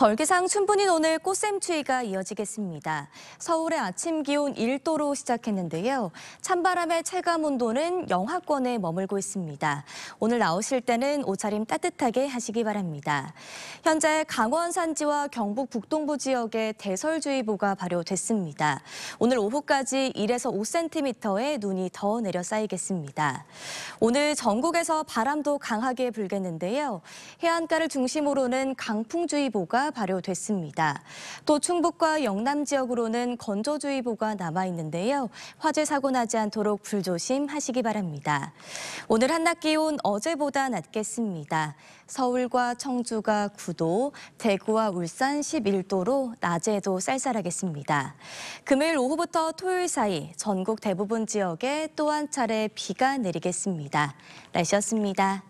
절기상 춘분인 오늘 꽃샘추위가 이어지겠습니다. 서울의 아침 기온 1도로 시작했는데요. 찬바람의 체감 온도는 영하권에 머물고 있습니다. 오늘 나오실 때는 옷차림 따뜻하게 하시기 바랍니다. 현재 강원 산지와 경북 북동부 지역에 대설주의보가 발효됐습니다. 오늘 오후까지 1에서 5cm의 눈이 더 내려 쌓이겠습니다. 오늘 전국에서 바람도 강하게 불겠는데요. 해안가를 중심으로는 강풍주의보가 발효됐습니다. 또 충북과 영남 지역으로는 건조주의보가 남아 있는데요. 화재 사고 나지 않도록 불조심하시기 바랍니다. 오늘 한낮 기온 어제보다 낮겠습니다. 서울과 청주가 9도, 대구와 울산 11도로 낮에도 쌀쌀하겠습니다. 금요일 오후부터 토요일 사이 전국 대부분 지역에 또 한 차례 비가 내리겠습니다. 날씨였습니다.